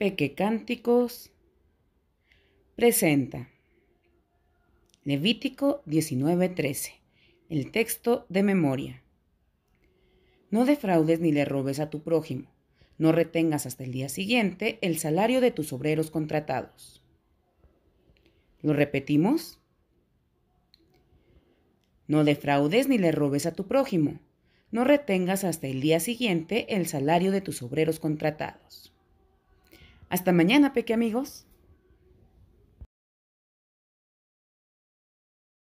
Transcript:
Peque Cánticos presenta Levítico 19:13, el texto de memoria. No defraudes ni le robes a tu prójimo, no retengas hasta el día siguiente el salario de tus obreros contratados. ¿Lo repetimos? No defraudes ni le robes a tu prójimo, no retengas hasta el día siguiente el salario de tus obreros contratados. Hasta mañana, peque amigos.